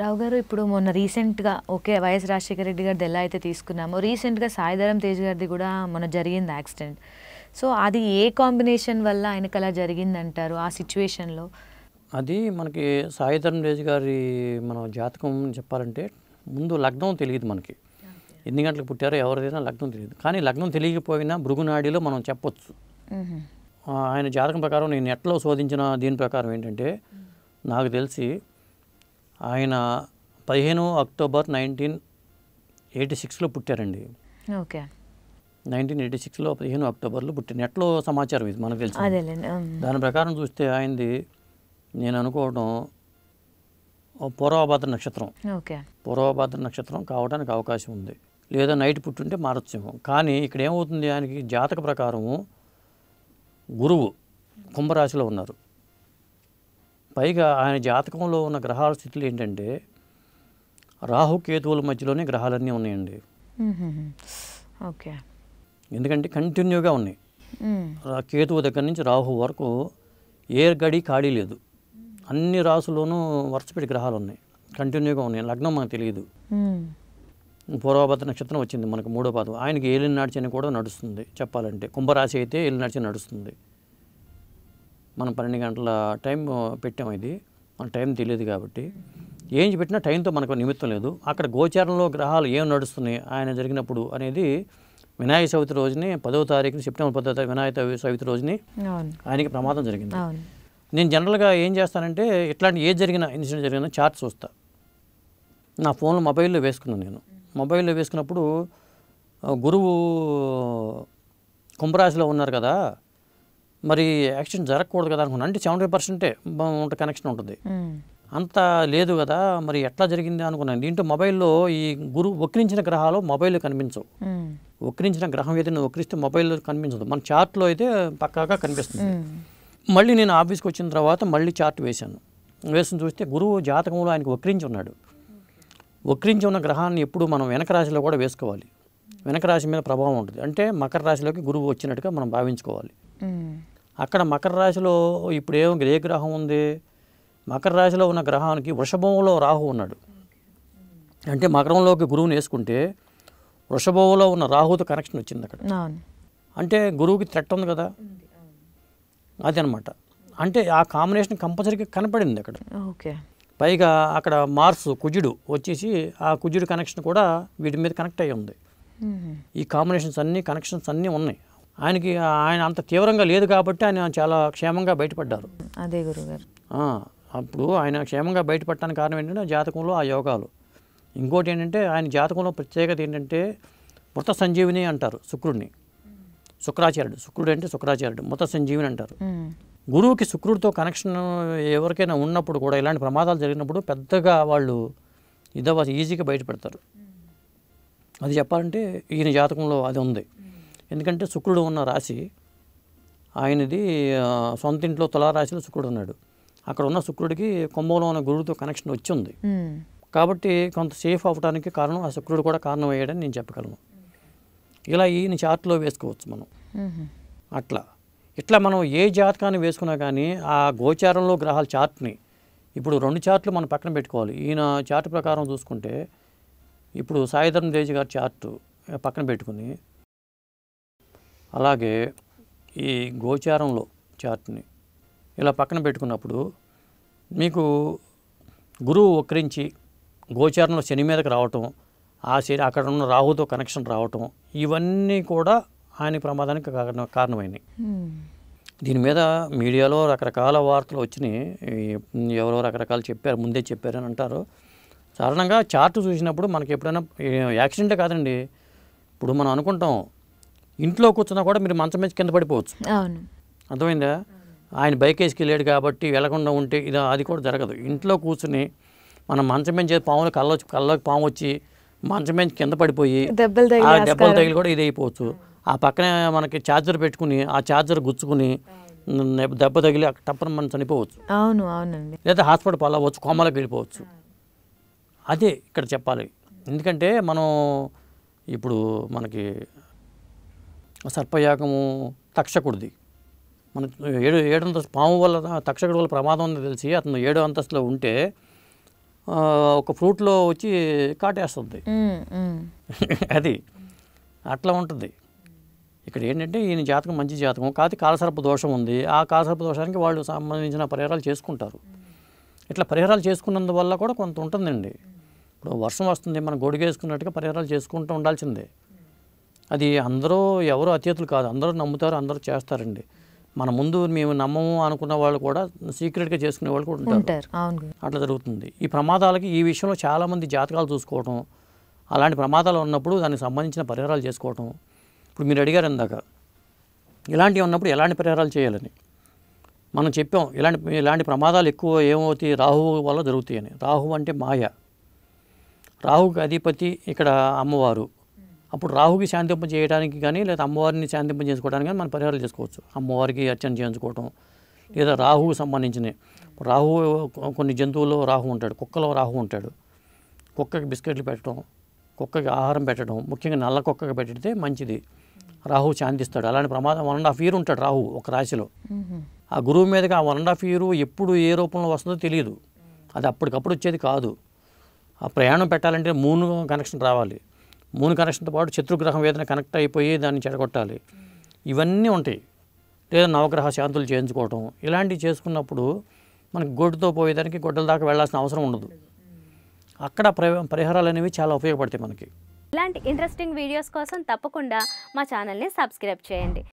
రావు గారు ఇప్పుడు మొన్న రీసెంట్గా ఓకే వైఎస్ రాజశేఖర రెడ్డి గారిది ఎలా అయితే తీసుకున్నామో రీసెంట్గా సాయిధరం తేజ్ గారిది కూడా మొన్న జరిగింది యాక్సిడెంట్ సో అది ఏ కాంబినేషన్ వల్ల ఆయనకు అలా జరిగిందంటారు ఆ సిచ్యువేషన్లో అది మనకి సాయిధరం తేజ్ గారి మన జాతకం చెప్పాలంటే ముందు లగ్నం తెలియదు మనకి ఎన్ని గంటలకు పుట్టారో ఎవరిదైనా లగ్నం తెలియదు కానీ లగ్నం తెలియకపోయినా భృగునాడిలో మనం చెప్పొచ్చు ఆయన జాతకం ప్రకారం నేను ఎట్లా శోధించిన దీని ప్రకారం ఏంటంటే నాకు తెలిసి ఆయన పదిహేను అక్టోబర్ నైన్టీన్ ఎయిటీ సిక్స్లో పుట్టారండి ఓకే నైన్టీన్ ఎయిటీ సిక్స్లో పదిహేను అక్టోబర్లో పుట్టిన నెట్లో సమాచారం ఇది మనకు తెలుసు దాని ప్రకారం చూస్తే ఆయనది నేను అనుకోవడం పూర్వభద్ర నక్షత్రం పూర్వభద్ర నక్షత్రం కావడానికి అవకాశం ఉంది లేదా నైట్ పుట్టుంటే మారచ్చేమో కానీ ఇక్కడ ఏమవుతుంది ఆయనకి జాతక ప్రకారము గురువు కుంభరాశిలో ఉన్నారు పైగా ఆయన జాతకంలో ఉన్న గ్రహాల స్థితులు ఏంటంటే రాహుకేతువుల మధ్యలోనే గ్రహాలన్నీ ఉన్నాయండి ఓకే ఎందుకంటే కంటిన్యూగా ఉన్నాయి కేతువు దగ్గర నుంచి రాహు వరకు ఏ గడి ఖాళీ లేదు అన్ని రాసుల్లోనూ వరుసపెట్టి గ్రహాలు ఉన్నాయి కంటిన్యూగా ఉన్నాయి లగ్నం మనకు తెలియదు పూర్వభద్ర నక్షత్రం వచ్చింది మనకు మూడో పాదం ఆయనకి ఏలినాడిచి అని కూడా నడుస్తుంది చెప్పాలంటే కుంభరాశి అయితే నడిచి నడుస్తుంది మనం పన్నెండు గంటల టైం పెట్టాము ఇది మన టైం తెలియదు కాబట్టి ఏం పెట్టినా టైంతో మనకు నిమిత్తం లేదు అక్కడ గోచారంలో గ్రహాలు ఏం నడుస్తున్నాయి ఆయన జరిగినప్పుడు అనేది వినాయక చవితి రోజుని పదవ తారీఖున సెప్టెంబర్ పదవ తారీఖు వినాయక చవితి రోజుని ఆయనకి ప్రమాదం జరిగింది నేను జనరల్గా ఏం చేస్తానంటే ఇట్లాంటి ఏ జరిగిన ఇన్సిడెంట్ జరిగిన చార్ట్ చూస్తా నా ఫోన్లో మొబైల్లో వేసుకున్నాను నేను మొబైల్లో వేసుకున్నప్పుడు గురువు కుంభరాశిలో ఉన్నారు కదా మరి యాక్సిడెంట్ జరగకూడదు కదా అనుకున్నాను అంటే సెవెంటీ పర్సెంటే కనెక్షన్ ఉంటుంది అంత లేదు కదా మరి ఎట్లా జరిగింది అనుకున్నాను దీంట్లో మొబైల్లో ఈ గురు వక్రించిన గ్రహాలు మొబైల్ కనిపించవు వక్రించిన గ్రహం ఏదైనా వక్రిస్తే మొబైల్ కనిపించదు మన చార్ట్లో అయితే పక్కాగా కనిపిస్తుంది మళ్ళీ నేను ఆఫీస్కి వచ్చిన తర్వాత మళ్ళీ చార్ట్ వేశాను వేసి చూస్తే గురువు జాతకంలో ఆయనకు వక్రించి ఉన్నాడు వక్రించి ఉన్న గ్రహాన్ని ఎప్పుడు మనం వెనక రాశిలో కూడా వేసుకోవాలి వెనక రాశి మీద ప్రభావం ఉంటుంది అంటే మకర రాశిలోకి గురువు వచ్చినట్టుగా మనం భావించుకోవాలి అక్కడ మకర రాశిలో ఇప్పుడు ఏం ఏ గ్రహం ఉంది మకర రాశిలో ఉన్న గ్రహానికి వృషభంలో రాహు ఉన్నాడు అంటే మకరంలోకి గురువుని వేసుకుంటే వృషభంలో ఉన్న రాహుతో కనెక్షన్ వచ్చింది అక్కడ అంటే గురువుకి థ్రెట్ ఉంది కదా అదనమాట అంటే ఆ కాంబినేషన్ కంపల్సరీగా కనపడింది అక్కడ ఓకే పైగా అక్కడ మార్స్ కుజుడు వచ్చేసి ఆ కుజుడు కనెక్షన్ కూడా వీటి మీద కనెక్ట్ అయ్యి ఉంది ఈ కాంబినేషన్స్ అన్నీ కనెక్షన్స్ అన్నీ ఉన్నాయి ఆయనకి ఆయన అంత తీవ్రంగా లేదు కాబట్టి ఆయన చాలా క్షేమంగా బయటపడ్డారు అదే గురుగారు అప్పుడు ఆయన క్షేమంగా బయటపడటానికి కారణం ఏంటంటే జాతకంలో ఆ యోగాలు ఇంకోటి ఏంటంటే ఆయన జాతకంలో ప్రత్యేకత ఏంటంటే మృత సంజీవిని అంటారు శుక్రుడిని శుక్రాచార్యుడు శుక్రుడు అంటే శుక్రాచార్యుడు మృత సంజీవిని అంటారు గురువుకి శుక్రుడితో కనెక్షన్ ఎవరికైనా ఉన్నప్పుడు కూడా ఇలాంటి ప్రమాదాలు జరిగినప్పుడు పెద్దగా వాళ్ళు ఇదవ ఈజీగా బయటపెడతారు అది చెప్పాలంటే ఈయన జాతకంలో అది ఉంది ఎందుకంటే శుక్రుడు ఉన్న రాశి ఆయనది సొంత ఇంట్లో తులారాశిలో శుక్రుడు ఉన్నాడు అక్కడ ఉన్న శుక్రుడికి కుంభంలో ఉన్న గురువుతో కనెక్షన్ వచ్చి ఉంది కాబట్టి కొంత సేఫ్ అవ్వడానికి కారణం ఆ శుక్రుడు కూడా కారణం అయ్యాడని నేను చెప్పగలను ఇలా ఈయన చార్ట్లో వేసుకోవచ్చు మనం అట్లా ఇట్లా మనం ఏ జాతకాన్ని వేసుకున్నా కానీ ఆ గోచారంలో గ్రహాల చార్ట్ని ఇప్పుడు రెండు చార్ట్లు మనం పక్కన పెట్టుకోవాలి ఈయన చార్ట్ ప్రకారం చూసుకుంటే ఇప్పుడు సాయిధర్మ దేశ్ గారి చార్ట్ పక్కన పెట్టుకుని అలాగే ఈ గోచారంలో చార్ట్ని ఇలా పక్కన పెట్టుకున్నప్పుడు మీకు గురువు ఒక్కరించి గోచారంలో శని మీదకి రావటం ఆ శని అక్కడ ఉన్న రాహుతో కనెక్షన్ రావటం ఇవన్నీ కూడా ఆయన ప్రమాదానికి కారణం కారణమైనవి hmm. దీని మీద మీడియాలో రకరకాల వార్తలు వచ్చినాయి ఎవరో రకరకాలు చెప్పారు ముందే చెప్పారని అంటారు సాధారణంగా చార్ట్ చూసినప్పుడు మనకి ఎప్పుడైనా యాక్సిడెంటే కాదండి ఇప్పుడు మనం అనుకుంటాం ఇంట్లో కూర్చున్నా కూడా మీరు మంచం మీద కింద పడిపోవచ్చు అవును అర్థమైందా ఆయన బైక్ వేసుకెళ్ళాడు కాబట్టి వెళ్లకుండా ఉంటే ఇది అది కూడా జరగదు ఇంట్లో కూర్చుని మనం మంచం మీద పాములు కళ్ళ కళ్ళకి పాము వచ్చి మంచం మీద కింద పడిపోయి దెబ్బలు తగిలి కూడా ఇది అయిపోవచ్చు ఆ పక్కనే మనకి ఛార్జర్ పెట్టుకుని ఆ ఛార్జర్ గుచ్చుకుని దెబ్బ తగిలి టప్పన మనం చనిపోవచ్చు అవును అవునండి లేదా హాస్పిటల్ పాలవచ్చు కోమలకు వెళ్ళిపోవచ్చు అదే ఇక్కడ చెప్పాలి ఎందుకంటే మనం ఇప్పుడు మనకి సర్పయాగము తక్షకుడిది మన ఏడు ఏడు అంతస్తు పాము వల్ల తక్షకుడి వల్ల ప్రమాదం ఉందని తెలిసి అతను ఏడు అంతస్తులో ఉంటే ఒక ఫ్రూట్లో వచ్చి కాటేస్తుంది అది అట్లా ఉంటుంది ఇక్కడ ఏంటంటే ఈయన జాతకం మంచి జాతకం కాదు కాలసర్ప దోషం ఉంది ఆ కాలసర్ప దోషానికి వాళ్ళు సంబంధించిన పరిహారాలు చేసుకుంటారు ఇట్లా పరిహారాలు చేసుకున్నందువల్ల కూడా కొంత ఉంటుందండి ఇప్పుడు వర్షం వస్తుంది మనం గొడుగేసుకున్నట్టుగా పరిహారాలు చేసుకుంటూ ఉండాల్సిందే అది అందరూ ఎవరు అతిథులు కాదు అందరూ నమ్ముతారు అందరూ చేస్తారండి మన ముందు మేము నమ్మము అనుకున్న వాళ్ళు కూడా సీక్రెట్గా చేసుకునే వాళ్ళు కూడా ఉంటారు అట్లా జరుగుతుంది ఈ ప్రమాదాలకి ఈ విషయంలో చాలామంది జాతకాలు చూసుకోవటం అలాంటి ప్రమాదాలు ఉన్నప్పుడు దానికి సంబంధించిన పరిహారాలు చేసుకోవటం ఇప్పుడు మీరు అడిగారు ఇందాక ఇలాంటివి ఉన్నప్పుడు ఎలాంటి పరిహారాలు చేయాలని మనం చెప్పాం ఇలాంటి ఇలాంటి ప్రమాదాలు ఎక్కువ ఏమవుతాయి రాహువు వల్ల జరుగుతాయని రాహు అంటే మాయ రాహుకి అధిపతి ఇక్కడ అమ్మవారు అప్పుడు రాహుకి శాంతింప చేయడానికి కానీ లేదా అమ్మవారిని శాంతింప చేసుకోవడానికి కానీ మనం పరిహారాలు చేసుకోవచ్చు అమ్మవారికి అర్చన చేయించుకోవటం లేదా రాహుకు సంబంధించినవి రాహు కొన్ని జంతువుల్లో రాహు ఉంటాడు కుక్కలో రాహు ఉంటాడు కుక్కకి బిస్కెట్లు పెట్టడం కుక్కకి ఆహారం పెట్టడం ముఖ్యంగా నల్ల కుక్కకి పెట్టితే మంచిది రాహు శాంతిస్తాడు అలాంటి ప్రమాదం వన్ అండ్ హాఫ్ ఇయర్ ఉంటాడు రాహు ఒక రాశిలో ఆ గురువు మీదకి ఆ వన్ అండ్ హాఫ్ ఇయర్ ఎప్పుడు ఏ రూపంలో వస్తుందో తెలియదు అది అప్పటికప్పుడు వచ్చేది కాదు ఆ ప్రయాణం పెట్టాలంటే మూను కనెక్షన్ రావాలి మూన్ కనెక్షన్తో పాటు శత్రుగ్రహం ఏదైనా కనెక్ట్ అయిపోయి దాన్ని చెడగొట్టాలి ఇవన్నీ ఉంటాయి లేదా నవగ్రహ శాంతులు చేయించుకోవటం ఇలాంటివి చేసుకున్నప్పుడు మనకు గోటుతో పోయేదానికి గొడ్డల దాకా వెళ్ళాల్సిన అవసరం ఉండదు అక్కడ పరిహారాలు అనేవి చాలా ఉపయోగపడతాయి మనకి ఇలాంటి ఇంట్రెస్టింగ్ వీడియోస్ కోసం తప్పకుండా మా ఛానల్ని సబ్స్క్రైబ్ చేయండి